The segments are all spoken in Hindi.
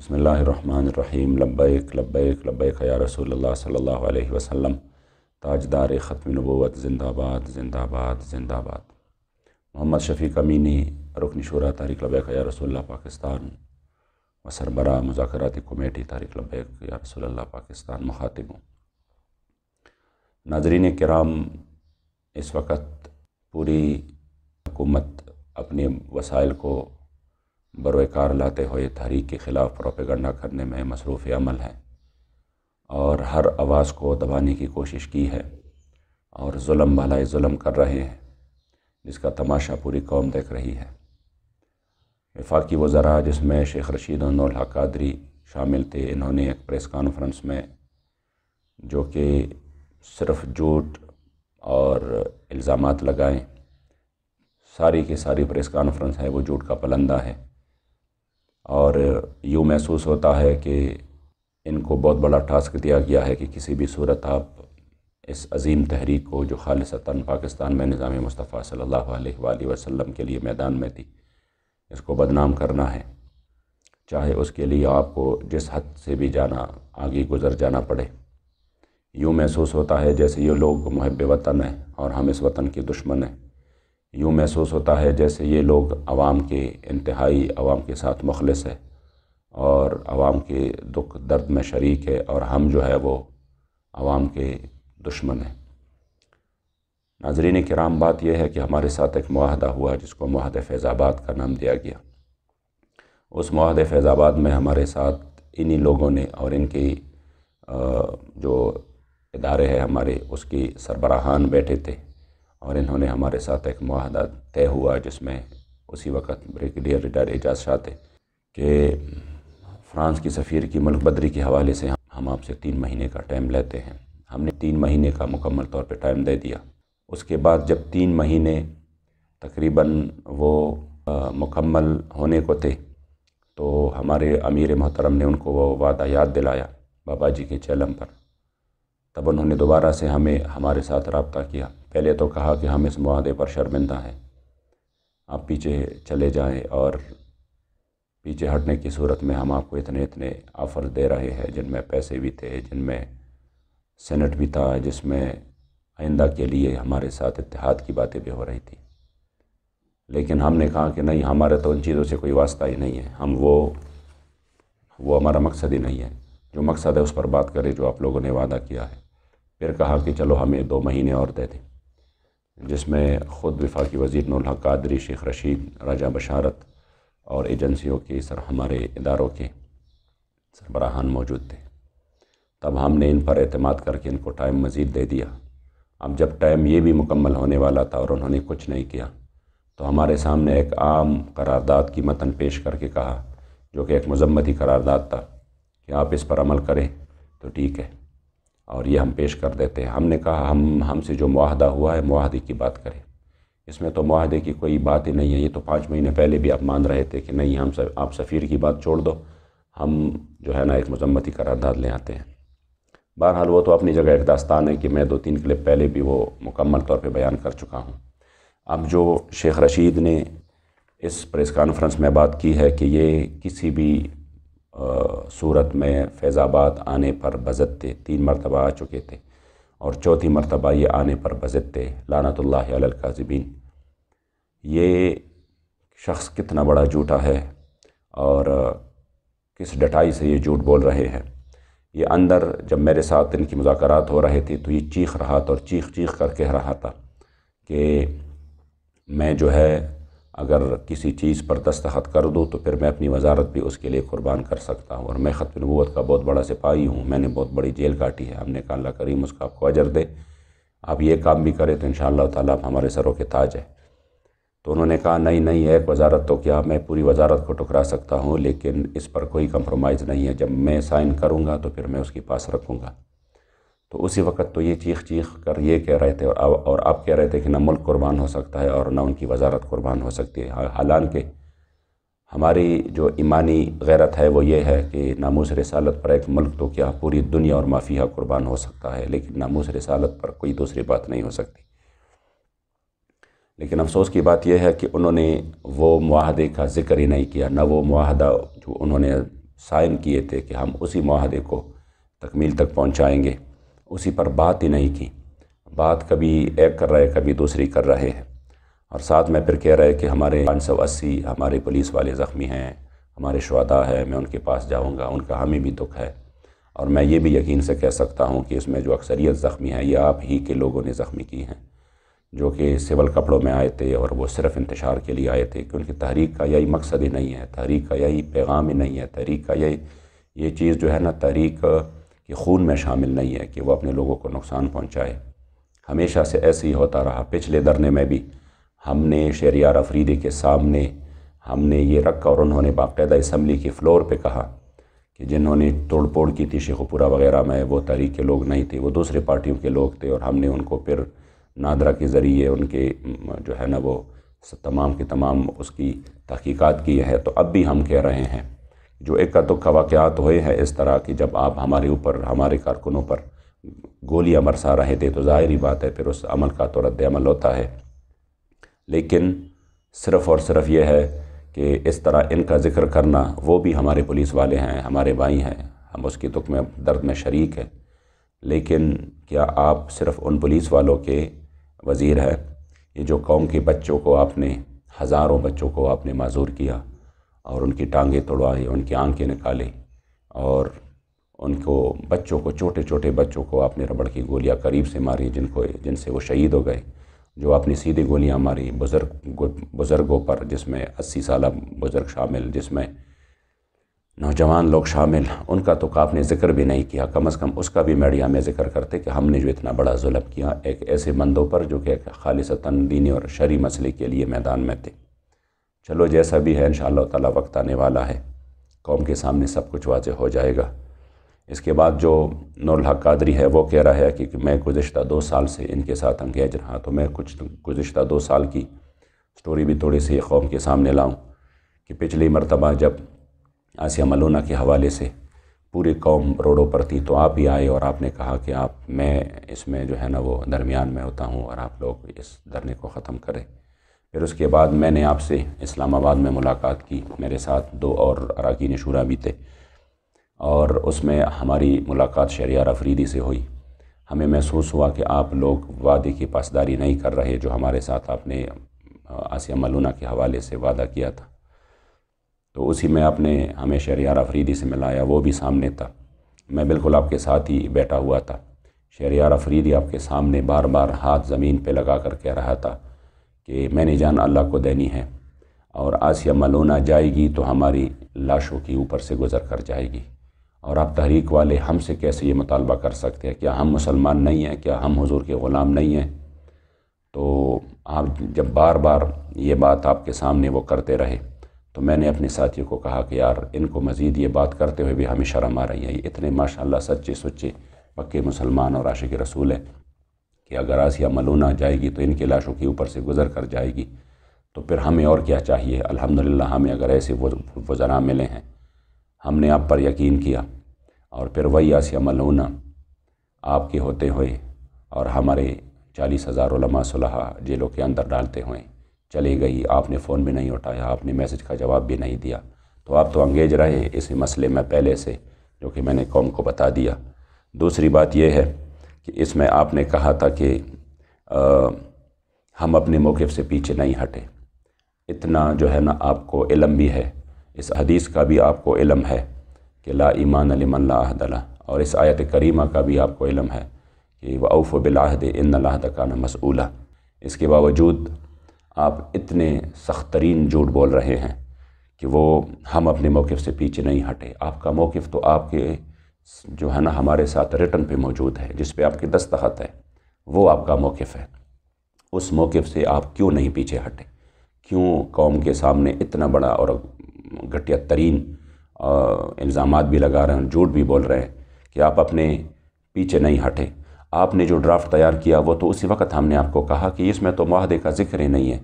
बसमीम लब्बैक लब्बैक लब्बैक या रसूल सल्ला वसम ताजदार ख़त्म नबूत ज़िंदाबाद ज़िंदाबाद ज़िंदाबाद मोहम्मद शफ़ी अमीनी रुकन शुरा तारिक लब्बैक या रसूल पाकिस्तान व सरबरा मुजाकराती कमेटी तारिक लब्बैक या रसूल पाकिस्तान मुखातिब नाजरीन कराम इस वक्त पूरी हुकूमत अपने वसाइल को बरकार लाते हुए तहरीक के ख़िलाफ़ प्रोपेगंडा करने में मसरूफ़ अमल है और हर आवाज़ को दबाने की कोशिश की है और जुल्म भलाई जुलम कर रहे हैं जिसका तमाशा पूरी कौम देख रही है विफाक़ी वज़रा जिसमें शेख रशीद कादरी शामिल थे इन्होंने एक प्रेस कॉन्फ्रेंस में जो कि सिर्फ झूठ और इल्ज़ाम लगाएं सारी की सारी प्रेस कॉन्फ्रेंस है वो झूठ का पलंदा है और यूँ महसूस होता है कि इनको बहुत बड़ा टास्क दिया गया है कि किसी भी सूरत आप इस अजीम तहरीक को जो खालसता पाकिस्तान में निज़ाम मुस्तफ़ा सल्ला वसम के लिए मैदान में थी इसको बदनाम करना है चाहे उसके लिए आपको जिस हद से भी जाना आगे गुज़र जाना पड़े यूँ महसूस होता है जैसे ये लोग मुहब वतन हैं और हम इस वतन के दुश्मन हैं यूँ महसूस होता है जैसे ये लोग आवाम के इंतहाई आवाम के साथ मुखलस है और आवाम के दुख दर्द में शरीक है और हम जो है वो आवाम के दुश्मन हैं नाजरीन कराम बात यह है कि हमारे साथ एक माहदा हुआ जिसको माहद फैज़ाबाद का नाम दिया गया उस माहद फैज़ाबाद में हमारे साथ इन्हीं लोगों ने और इनकी जो इदारे हैं हमारे उसकी सरबराहान बैठे थे और इन्होंने हमारे साथ एक माहदा तय हुआ जिसमें उसी वक्त ब्रिगेडियर रिटायर एजाज शाह थे कि फ्रांस की सफ़ीर की मुल्क बदरी के हवाले से हम आपसे तीन महीने का टाइम लेते हैं हमने तीन महीने का मुकम्मल तौर पे टाइम दे दिया उसके बाद जब तीन महीने तकरीबन वो मुकम्मल होने को थे तो हमारे अमीर मोहतरम ने उनको वो वादा याद दिलाया बाबा जी के चलम पर तब उन्होंने दोबारा से हमें हमारे साथ रबता किया पहले तो कहा कि हम इस माहे पर शर्मिंदा हैं आप पीछे चले जाएं और पीछे हटने की सूरत में हम आपको इतने इतने ऑफ़र दे रहे हैं जिनमें पैसे भी थे जिनमें सेनेट भी था जिसमें आइंदा के लिए हमारे साथ इतिहाद की बातें भी हो रही थी लेकिन हमने कहा कि नहीं हमारे तो उन चीज़ों से कोई वास्ता ही नहीं है हम वो वो हमारा मकसद ही नहीं है जो मकसद है उस पर बात करें जो आप लोगों ने वादा किया है फिर कहा कि चलो हमें दो महीने और दे दें जिसमें ख़ुद वफाकी वजीर नूल्हा शेख रशीद राजा बशारत और एजेंसियों के सर हमारे इदारों के सरबराहान मौजूद थे तब हमने इन पर अतमाद करके इनको टाइम मज़ीद दे दिया अब जब टाइम ये भी मुकम्मल होने वाला था और उन्होंने कुछ नहीं किया तो हमारे सामने एक आम करारदाद की मतन पेश करके कहा जो कि एक मजम्मती करारदाद था कि आप इस पर अमल करें तो ठीक है और ये हम पेश कर देते हैं हमने कहा हम हमसे जो माहदा हुआ है माहदे की बात करें इसमें तो माहदे की कोई बात ही नहीं है ये तो पाँच महीने पहले भी आप मान रहे थे कि नहीं हम सब आप सफ़ीर की बात छोड़ दो हम जो है ना एक मजम्मती करारदाद ले आते हैं बहरहाल वो तो अपनी जगह एक दास्तान है कि मैं दो तीन क्लिप पहले भी वो मुकम्मल तौर पर बयान कर चुका हूँ अब जो शेख रशीद ने इस प्रेस कॉन्फ्रेंस में बात की है कि ये किसी भी सूरत में फैज़ाबाद आने पर बजत थे तीन मरतबा आ चुके थे और चौथी मरतबा ये आने पर बजत थे लानतल्ला काजबीन ये शख्स कितना बड़ा झूठा है और किस डटाई से ये झूठ बोल रहे हैं ये अंदर जब मेरे साथ इनकी मुजाकरात हो रहे थे तो ये चीख रहा था और चीख चीख कर कह रहा था कि मैं जो है अगर किसी चीज़ पर दस्तखत कर दो तो फिर मैं अपनी वजारत भी उसके लिए कुर्बान कर सकता हूँ और मैं खत नबूत का बहुत बड़ा सिपाही हूँ मैंने बहुत बड़ी जेल काटी है हमने कहा अल्लाह करीम उसका आपको अजर दे आप ये काम भी करें तो इन ताला आप हमारे सरों के ताज है तो उन्होंने कहा नहीं नहीं एक वजारत तो क्या मैं पूरी वजारत को टुकरा सकता हूँ लेकिन इस पर कोई कम्प्रोमाइज़ नहीं है जब मैं साइन करूँगा तो फिर मैं उसके पास रखूँगा तो उसी वक्त तो ये चीख चीख कर ये कह रहे थे और आप और अब कह रहे थे कि ना मुल्क कुर्बान हो सकता है और ना उनकी वजारत कुर्बान हो सकती है हाँ, हालांकि हमारी जो ईमानी गैरत है वो ये है कि नामोस रसालत पर एक मुल्क तो क्या पूरी दुनिया और माफिया कुर्बान हो सकता है लेकिन नामोस रसालत पर कोई दूसरी बात नहीं हो सकती लेकिन अफसोस की बात यह है कि उन्होंने वो माहदे का जिक्र ही नहीं किया ना वो माहदा जो उन्होंने साइन किए थे कि हम उसी माहदे को तकमील तक पहुँचाएँगे उसी पर बात ही नहीं की बात कभी एक कर रहे कभी दूसरी कर रहे हैं और साथ में फिर कह रहे कि हमारे पाँच सौ अस्सी हमारे पुलिस वाले ज़ख्मी हैं हमारे शुदा है मैं उनके पास जाऊँगा उनका हमें भी दुख है और मैं ये भी यकीन से कह सकता हूँ कि इसमें जो अक्सरियत ज़ख्मी है ये आप ही के लोगों ने ज़ख्मी की हैं जो कि सिविल कपड़ों में आए थे और वो सिर्फ इंतशार के लिए आए थे कि उनकी तहरीक का यही मकसद ही नहीं है तहरीक का यही पैगाम ही नहीं है तहरीक का यही ये चीज़ जो है ना तहरीक कि खून में शामिल नहीं है कि वो अपने लोगों को नुकसान पहुंचाए हमेशा से ऐसे ही होता रहा पिछले धरने में भी हमने शहरियार अफरीदी के सामने हमने ये रखा और उन्होंने बाकायदा इसम्बली के फ्लोर पे कहा कि जिन्होंने तोड़फोड़ की थी शेखपुरा वगैरह में वो तहरीक के लोग नहीं थे वो दूसरे पार्टियों के लोग थे और हमने उनको फिर नादरा के ज़रिए उनके जो है ना वो तमाम के तमाम उसकी तहकीक़ात की है तो अब भी हम कह रहे हैं जो इक्का दुक्का वाक़ात हुए हैं इस तरह की जब आप हमारे ऊपर हमारे कारकुनों पर गोलियां बरसा रहे थे तो ज़ाहिर ही बात है फिर उस अमल का तो रद्दमल होता है लेकिन सिर्फ़ और सिर्फ ये है कि इस तरह इनका ज़िक्र करना वो भी हमारे पुलिस वाले हैं हमारे भाई हैं हम उसकी दुख में दर्द में शरीक है लेकिन क्या आप सिर्फ़ उन पुलिस वालों के वज़ीर हैं ये जो कौम के बच्चों को आपने हज़ारों बच्चों को आपने माजूर किया और उनकी टांगें तोड़वाई उनकी आंखें निकाली और उनको बच्चों को छोटे छोटे बच्चों को आपने रबड़ की गोलियां करीब से मारी जिनको जिनसे वो शहीद हो गए जो आपने सीधी गोलियां मारी बुज़ुर्ग बुज़ुर्गों पर जिसमें अस्सी साल बुज़ुर्ग शामिल जिसमें नौजवान लोग शामिल उनका तो आपने ज़िक्र भी नहीं किया कम अज़ कम उसका भी मीडिया में ज़िक्र करते कि हमने जो इतना बड़ा जुल्म किया एक ऐसे मंदों पर जो कि खालिशता दीनी और शरी मसले के लिए मैदान में थे चलो जैसा भी है इन ताला वक्त आने वाला है कौम के सामने सब कुछ वाज हो जाएगा इसके बाद जो नूरहक कादरी है वो कह रहा है कि, कि मैं गुज्त दो साल से इनके साथ अंगेज रहा तो मैं कुछ गुज्त दो साल की स्टोरी भी थोड़ी सी कौम के सामने लाऊं कि पिछली मरतबा जब आसिया मलूना के हवाले से पूरी कौम रोडों पर थी तो आप ही आए और आपने कहा कि आप मैं इसमें जो है ना वो दरमियान में होता हूँ और आप लोग इस धरने को ख़त्म करें फिर उसके बाद मैंने आपसे इस्लामाबाद में मुलाकात की मेरे साथ दो और अरकान शुरा भी थे और उसमें हमारी मुलाकात शरियार अफरीदी से हुई हमें महसूस हुआ कि आप लोग वादे की पासदारी नहीं कर रहे जो हमारे साथ आपने आसिया मलूना के हवाले से वादा किया था तो उसी में आपने हमें शरियार अफरीदी से मिलाया वो भी सामने था मैं बिल्कुल आपके साथ ही बैठा हुआ था शरियार अफरीदी आपके सामने बार बार हाथ ज़मीन पर लगा कर कह रहा था कि मैंने जान अल्लाह को देनी है और आसिया मलोना जाएगी तो हमारी लाशों के ऊपर से गुजर कर जाएगी और आप तहरीक वाले हमसे कैसे ये मुतालबा कर सकते हैं क्या हम मुसलमान नहीं हैं क्या हम हुजूर के ग़ुलाम नहीं हैं तो आप जब बार बार ये बात आपके सामने वो करते रहे तो मैंने अपने साथियों को कहा कि यार इनको मज़ीद ये बात करते हुए भी हमें शर्म आ रही है ये इतने माशाल्लाह सच्चे सुच्चे पक्के मुसलमान और आशिक रसूल हैं कि अगर आसिया मलून आ जाएगी तो इनके लाशों के ऊपर से गुजर कर जाएगी तो फिर हमें और क्या चाहिए अल्हम्दुलिल्लाह हमें अगर ऐसे वजरा मिले हैं हमने आप पर यकीन किया और फिर वही आसिया मलूना आपके होते हुए और हमारे चालीस हज़ार उलमा सुलह जेलों के अंदर डालते हुए चली गई आपने फ़ोन भी नहीं उठाया आपने मैसेज का जवाब भी नहीं दिया तो आप तो अंगेज रहे इस मसले में पहले से जो कि मैंने कौम को बता दिया दूसरी बात यह है कि इसमें आपने कहा था कि आ, हम अपने मौक़ से पीछे नहीं हटे इतना जो है ना आपको इलम भी है इस हदीस का भी आपको इलम है कि ला ईमान अलमन लाहदला और इस आयत करीमा का भी आपको इलम है कि वऊफ़ बिलाहद इन लाहद का न मसूला इसके बावजूद आप इतने सख्त तरीन झूठ बोल रहे हैं कि वो हम अपने मौक़ से पीछे नहीं हटे आपका मौक़ तो आपके जो है ना हमारे साथ रिटर्न पे मौजूद है जिस पे आपकी दस्तखत है वो आपका मौक़ है उस मौक़ से आप क्यों नहीं पीछे हटे क्यों कौम के सामने इतना बड़ा और घटिया तरीन इल्ज़ाम भी लगा रहे हैं झूठ भी बोल रहे हैं कि आप अपने पीछे नहीं हटे आपने जो ड्राफ्ट तैयार किया वो तो उसी वक्त हमने आपको कहा कि इसमें तो माहदे का जिक्र ही नहीं है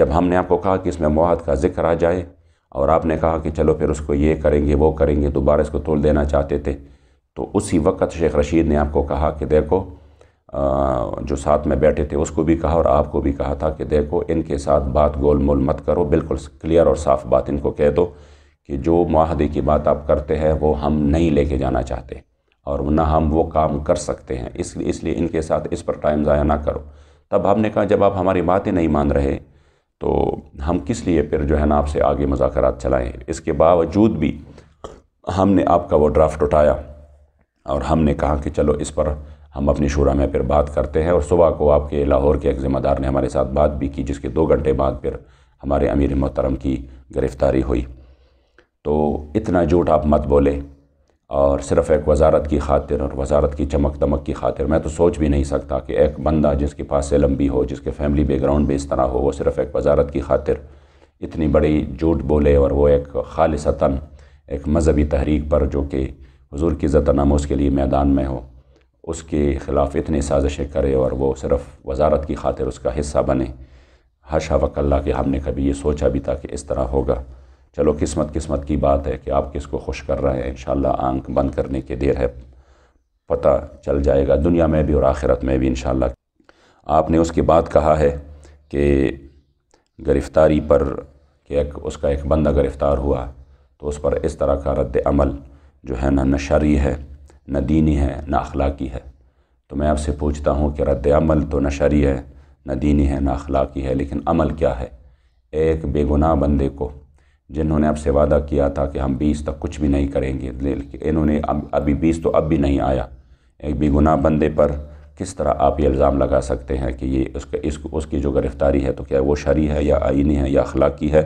जब हमने आपको कहा कि इसमें माहद का जिक्र आ जाए और आपने कहा कि चलो फिर उसको ये करेंगे वो करेंगे दोबारा इसको तोड़ देना चाहते थे तो उसी वक्त शेख रशीद ने आपको कहा कि देखो जो साथ में बैठे थे उसको भी कहा और आपको भी कहा था कि देखो इनके साथ बात गोल मोल मत करो बिल्कुल क्लियर और साफ़ बात इनको कह दो कि जो माहदे की बात आप करते हैं वो हम नहीं लेके जाना चाहते और ना हम वो काम कर सकते हैं इसलिए इसलिए इनके साथ इस पर टाइम ज़ाया ना करो तब हमने कहा जब आप हमारी बातें नहीं मान रहे तो हम किस लिए फिर जो है ना आपसे आगे मुजाकर चलाएँ इसके बावजूद भी हमने आपका वो ड्राफ्ट उठाया और हमने कहा कि चलो इस पर हम अपनी शुरा में फिर बात करते हैं और सुबह को आपके लाहौर के एक ज़िम्मेदार ने हमारे साथ बात भी की जिसके दो घंटे बाद फिर हमारे अमीर मोहतरम की गिरफ़्तारी हुई तो इतना झूठ आप मत बोले और सिर्फ़ एक वजारत की खातिर और वजारत की चमक दमक की खातिर मैं तो सोच भी नहीं सकता कि एक बंदा जिसके पास से लंबी हो जिसके फैमिली बैकग्राउंड भी इस तरह हो वो सिर्फ़ एक वजारत की खातिर इतनी बड़ी झूठ बोले और वो एक खालसता एक मजहबी तहरीक पर जो कि हजूर की ज़त नाम उसके लिए मैदान में हो उसके ख़िलाफ़ इतनी साजिशें करे और वो सिर्फ़ वजारत की खातिर उसका हिस्सा बने हशा वकल्ला कि हमने कभी ये सोचा भी था कि इस तरह होगा चलो किस्मत किस्मत की बात है कि आप किसको खुश कर रहे हैं इन आंख बंद करने की देर है पता चल जाएगा दुनिया में भी और आखिरत में भी इन आपने उसके बाद कहा है कि गिरफ़्तारी पर कि एक उसका एक बंदा गिरफ़्तार हुआ तो उस पर इस तरह का रद्द अमल जो है ना नशरी है न दीनी है न अखलाकी है तो मैं आपसे पूछता हूँ कि रद्द अमल तो नशरी है न दीनी है न अखलाकी है लेकिन अमल क्या है एक बेगुनाह बंदे को जिन्होंने आपसे वादा किया था कि हम बीस तक कुछ भी नहीं करेंगे लेकिन इन्होंने अभी बीस तो अब भी नहीं आया एक बेगुनाह बंदे पर किस तरह आप ये इल्ज़ाम लगा सकते हैं कि ये उसके इस उसकी जो गिरफ़्तारी है तो क्या वो शरी है या आइनी है या अखलाकी है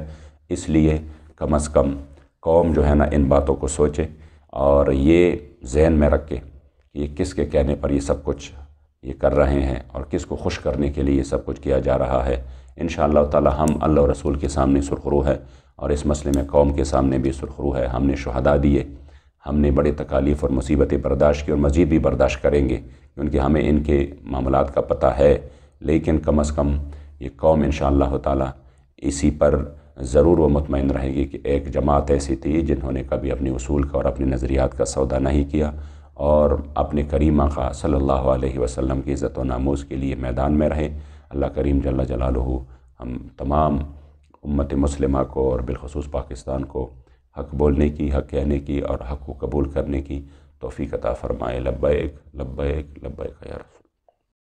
इसलिए कम अज़ कम कौम जो है ना इन बातों को सोचे और ये जहन में रख के कि किस के कहने पर ये सब कुछ ये कर रहे हैं और किस को खुश करने के लिए ये सब कुछ किया जा रहा है इन ताला हम अल्लाह रसूल के सामने सुरखरू है और इस मसले में कौम के सामने भी सुरखरू है हमने शहदा दिए हमने बड़े तकालीफ़ और मुसीबतें बर्दाश्त की और मज़ीद भी बर्दाश्त करेंगे क्योंकि हमें इनके मामला का पता है लेकिन कम अज़ कम ये कौम इन ताला इसी पर ज़रूर वो मुतमिन रहेगी कि एक जमात ऐसी थी जिन्होंने कभी अपने असूल का और अपने नज़रियात का सौदा नहीं किया और अपने करीमा का सल्ला वसलम की इज़्ज़त नामोज़ के लिए मैदान में रहे अल्लाह करीम जल्ला जलालहू हम तमाम उम्मत मुसलमा को और बिलखसूस पाकिस्तान को हक बोलने की हक कहने की और हक को कबूल करने की तोफ़ी कता फ़रमाए लब्बैक लब्बैक लब्बैक यार